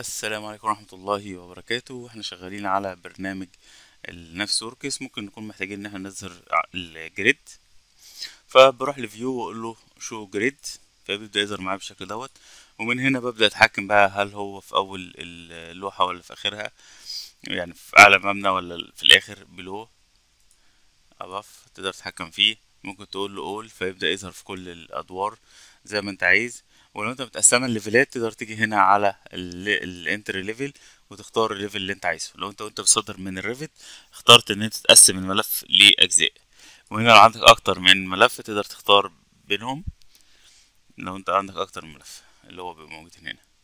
السلام عليكم ورحمة الله وبركاته احنا شغالين على برنامج النفس وركس ممكن نكون محتاجين ان احنا نظهر الجريد فبروح لفيو واقول له شو جريد فبيبدأ يظهر معايا بالشكل دوت ومن هنا ببدأ اتحكم بقى هل هو في اول اللوحة ولا في اخرها يعني في اعلى مبنى ولا في الاخر بلو اباف تقدر تتحكم فيه ممكن تقول له اول فيبدأ يظهر في كل الادوار زي ما انت عايز ولو انت متقسمه الليفلات تقدر تيجي هنا على الانتر ليفل وتختار الليفل اللي انت عايزه لو انت وانت بتصدر من الريفت اخترت ان انت تقسم الملف لاجزاء وهنا لو عندك اكتر من ملف تقدر تختار بينهم لو انت عندك اكتر من ملف اللي هو موجود هنا